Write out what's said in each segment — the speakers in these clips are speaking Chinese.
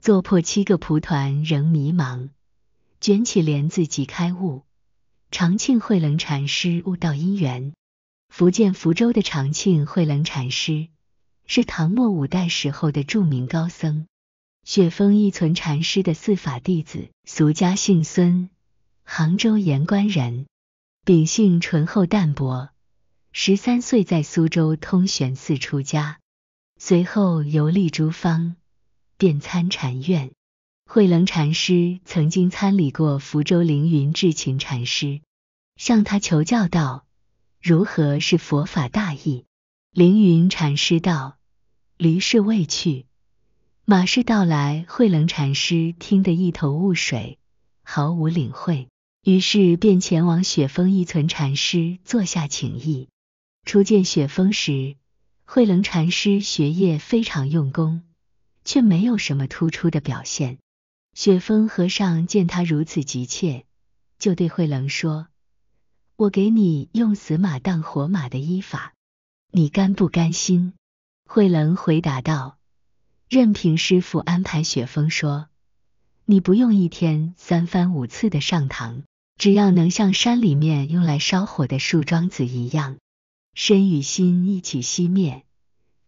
做破七个蒲团仍迷茫，卷起帘子即开悟。长庆慧能禅师悟道因缘。福建福州的长庆慧能禅师是唐末五代时候的著名高僧，雪峰一存禅师的四法弟子。俗家姓孙，杭州盐官人，秉性醇厚淡泊。十三岁在苏州通玄寺出家，随后游历诸方。便参禅院，慧能禅师曾经参礼过福州凌云智勤禅师，向他求教道：“如何是佛法大意？”凌云禅师道：“驴是未去，马是到来。”慧能禅师听得一头雾水，毫无领会，于是便前往雪峰一存禅师坐下请意。初见雪峰时，慧能禅师学业非常用功。却没有什么突出的表现。雪峰和尚见他如此急切，就对慧能说：“我给你用死马当活马的医法，你甘不甘心？”慧能回答道：“任凭师傅安排。”雪峰说：“你不用一天三番五次的上堂，只要能像山里面用来烧火的树桩子一样，身与心一起熄灭，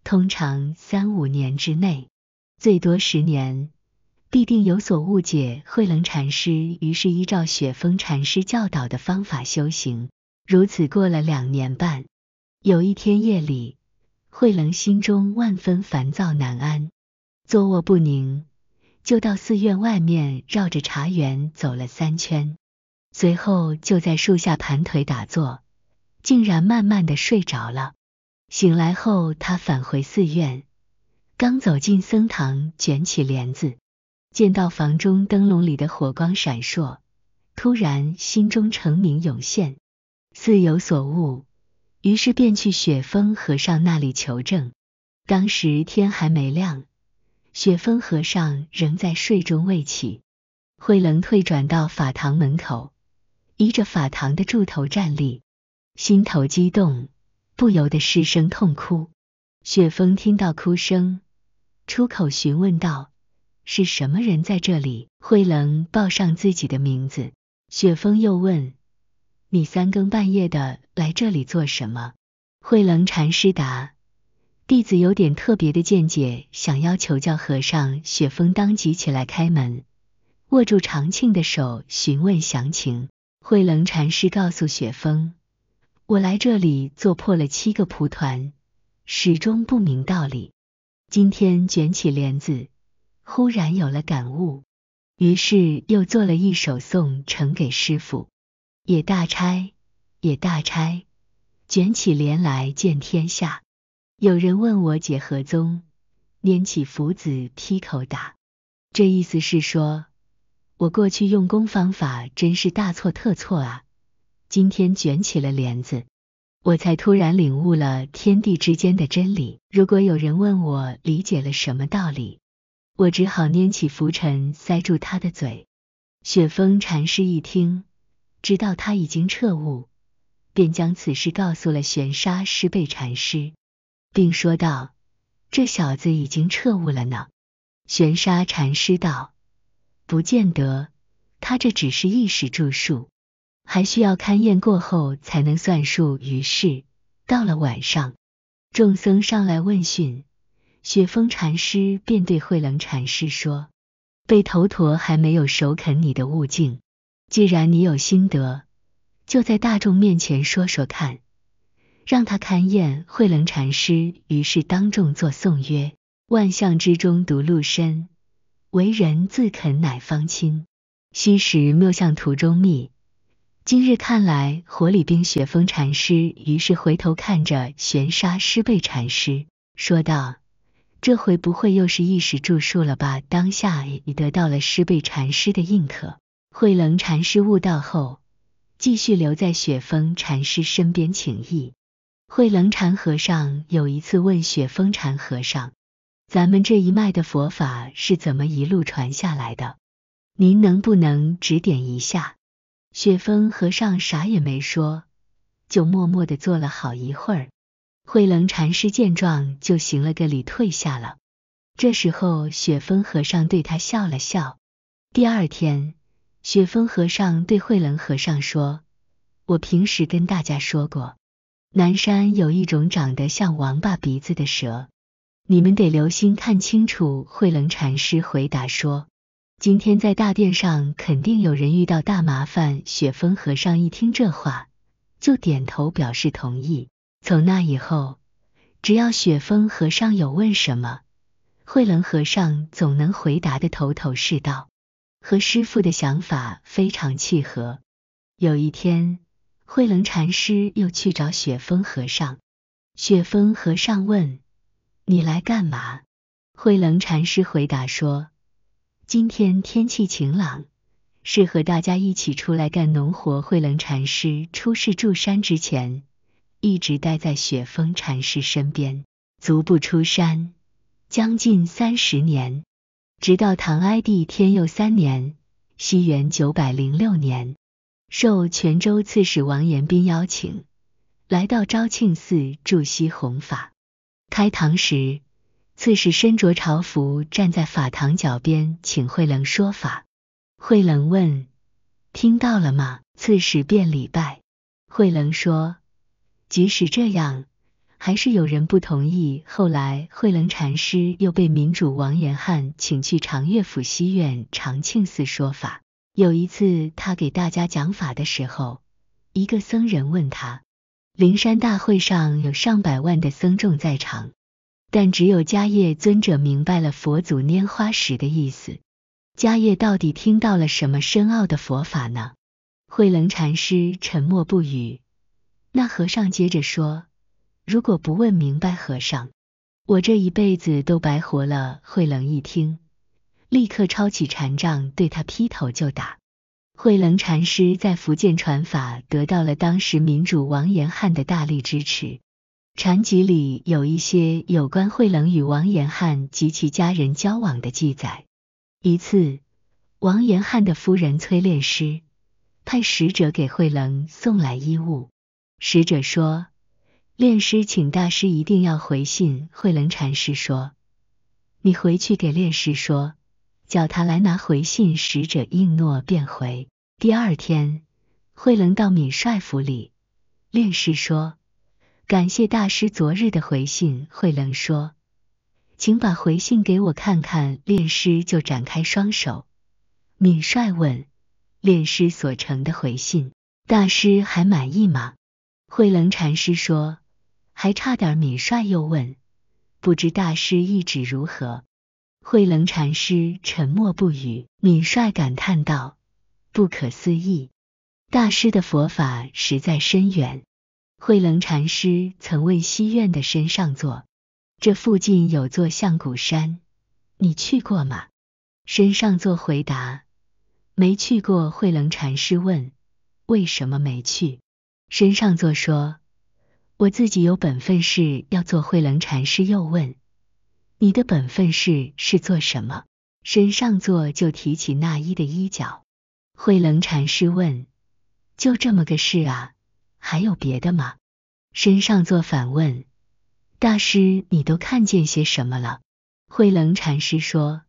通常三五年之内。”最多十年，必定有所误解。慧能禅师于是依照雪峰禅师教导的方法修行。如此过了两年半，有一天夜里，慧能心中万分烦躁难安，坐卧不宁，就到寺院外面绕着茶园走了三圈，随后就在树下盘腿打坐，竟然慢慢的睡着了。醒来后，他返回寺院。刚走进僧堂，卷起帘子，见到房中灯笼里的火光闪烁，突然心中澄明涌现，似有所悟，于是便去雪峰和尚那里求证。当时天还没亮，雪峰和尚仍在睡中未起。慧能退转到法堂门口，依着法堂的柱头站立，心头激动，不由得失声痛哭。雪峰听到哭声。出口询问道：“是什么人在这里？”慧冷报上自己的名字。雪峰又问：“你三更半夜的来这里做什么？”慧冷禅师答：“弟子有点特别的见解，想要求教和尚。”雪峰当即起来开门，握住长庆的手，询问详情。慧冷禅师告诉雪峰：“我来这里做破了七个蒲团，始终不明道理。”今天卷起帘子，忽然有了感悟，于是又做了一首送呈给师傅。也大差，也大差，卷起帘来见天下。有人问我解何宗，拈起斧子劈口打。这意思是说我过去用功方法真是大错特错啊！今天卷起了帘子。我才突然领悟了天地之间的真理。如果有人问我理解了什么道理，我只好拈起浮尘塞住他的嘴。雪峰禅师一听，知道他已经彻悟，便将此事告诉了玄沙师辈禅师，并说道：“这小子已经彻悟了呢。”玄沙禅师道：“不见得，他这只是一时著述。”还需要勘验过后才能算数。于是到了晚上，众僧上来问讯，雪峰禅师便对慧能禅师说：“被头陀还没有首肯你的悟境，既然你有心得，就在大众面前说说看，让他勘验。”慧能禅师于是当众作颂曰：“万象之中独露身，为人自肯乃方清。虚实妙相途中觅。”今日看来，活里冰雪风禅师于是回头看着玄沙师备禅师，说道：“这回不会又是一时著述了吧？”当下也得到了师备禅师的认可。慧能禅师悟道后，继续留在雪峰禅师身边请意。慧能禅和尚有一次问雪峰禅和尚：“咱们这一脉的佛法是怎么一路传下来的？您能不能指点一下？”雪峰和尚啥也没说，就默默的坐了好一会儿。慧能禅师见状，就行了个礼，退下了。这时候，雪峰和尚对他笑了笑。第二天，雪峰和尚对慧能和尚说：“我平时跟大家说过，南山有一种长得像王八鼻子的蛇，你们得留心看清楚。”慧能禅师回答说。今天在大殿上，肯定有人遇到大麻烦。雪峰和尚一听这话，就点头表示同意。从那以后，只要雪峰和尚有问什么，慧能和尚总能回答的头头是道，和师傅的想法非常契合。有一天，慧能禅师又去找雪峰和尚。雪峰和尚问：“你来干嘛？”慧能禅师回答说。今天天气晴朗，适合大家一起出来干农活。慧能禅师出世住山之前，一直待在雪峰禅师身边，足不出山将近三十年，直到唐哀帝天佑三年（西元九百零六年），受泉州刺史王延斌邀请，来到昭庆寺住西弘法，开堂时。刺史身着朝服，站在法堂脚边，请慧能说法。慧能问：“听到了吗？”刺史便礼拜。慧能说：“即使这样，还是有人不同意。”后来，慧能禅师又被民主王延翰请去长乐府西院长庆寺说法。有一次，他给大家讲法的时候，一个僧人问他：“灵山大会上有上百万的僧众在场。”但只有迦叶尊者明白了佛祖拈花时的意思。迦叶到底听到了什么深奥的佛法呢？慧能禅师沉默不语。那和尚接着说：“如果不问明白，和尚，我这一辈子都白活了。”慧能一听，立刻抄起禅杖，对他劈头就打。慧能禅师在福建传法，得到了当时民主王延翰的大力支持。禅集里有一些有关慧能与王延翰及其家人交往的记载。一次，王延翰的夫人崔炼师派使者给慧能送来衣物，使者说：“炼师请大师一定要回信。”慧能禅师说：“你回去给炼师说，叫他来拿回信。”使者应诺便回。第二天，慧能到敏帅府里，炼师说。感谢大师昨日的回信，慧能说：“请把回信给我看看。”炼师就展开双手。敏帅问：“炼师所呈的回信，大师还满意吗？”慧能禅师说：“还差点。”敏帅又问：“不知大师意旨如何？”慧能禅师沉默不语。敏帅感叹道：“不可思议，大师的佛法实在深远。”慧能禅师曾问西院的身上座：“这附近有座象谷山，你去过吗？”身上座回答：“没去过。”慧能禅师问：“为什么没去？”身上座说：“我自己有本分事要做。”慧能禅师又问：“你的本分事是做什么？”身上座就提起那衣的衣角。慧能禅师问：“就这么个事啊？”还有别的吗？身上做反问，大师，你都看见些什么了？慧能禅师说：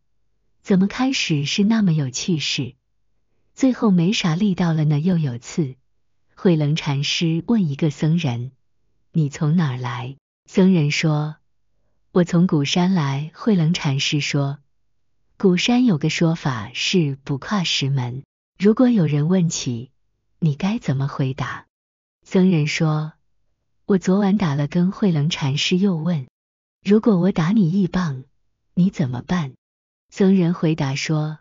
怎么开始是那么有气势，最后没啥力道了呢？又有刺。慧能禅师问一个僧人：你从哪儿来？僧人说：我从古山来。慧能禅师说：古山有个说法是不跨石门，如果有人问起，你该怎么回答？僧人说：“我昨晚打了根慧能禅师。”又问：“如果我打你一棒，你怎么办？”僧人回答说：“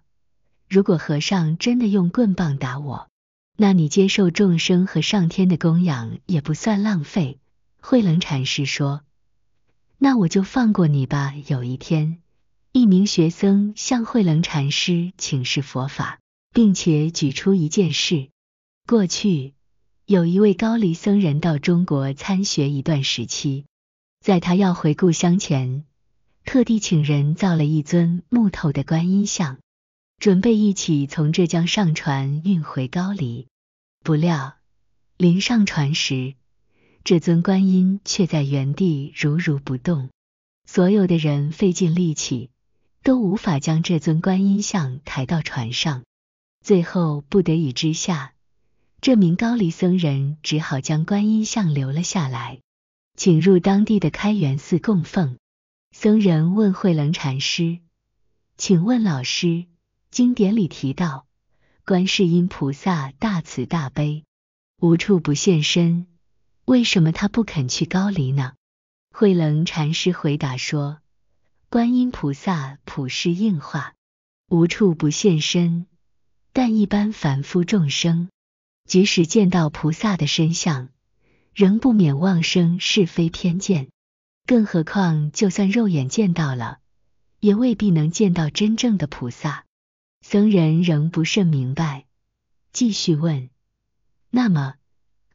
如果和尚真的用棍棒打我，那你接受众生和上天的供养也不算浪费。”慧能禅师说：“那我就放过你吧。”有一天，一名学僧向慧能禅师请示佛法，并且举出一件事：过去。有一位高丽僧人到中国参学一段时期，在他要回故乡前，特地请人造了一尊木头的观音像，准备一起从浙江上船运回高丽。不料，临上船时，这尊观音却在原地如如不动，所有的人费尽力气都无法将这尊观音像抬到船上，最后不得已之下。这名高丽僧人只好将观音像留了下来，请入当地的开元寺供奉。僧人问慧能禅师：“请问老师，经典里提到，观世音菩萨大慈大悲，无处不现身，为什么他不肯去高丽呢？”慧能禅师回答说：“观音菩萨普世应化，无处不现身，但一般凡夫众生。”即使见到菩萨的身相，仍不免妄生是非偏见。更何况，就算肉眼见到了，也未必能见到真正的菩萨。僧人仍不甚明白，继续问：“那么，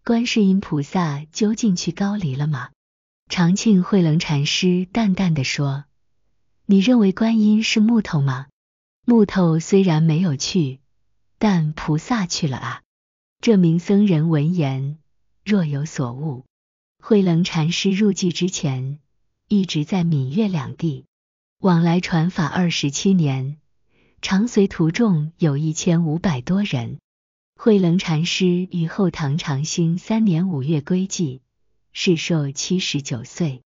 观世音菩萨究竟去高黎了吗？”长庆慧能禅师淡淡的说：“你认为观音是木头吗？木头虽然没有去，但菩萨去了啊。”这名僧人闻言若有所悟。慧能禅师入寂之前，一直在闽粤两地往来传法二十七年，常随徒众有一千五百多人。慧能禅师于后唐长兴三年五月归寂，世寿七十九岁。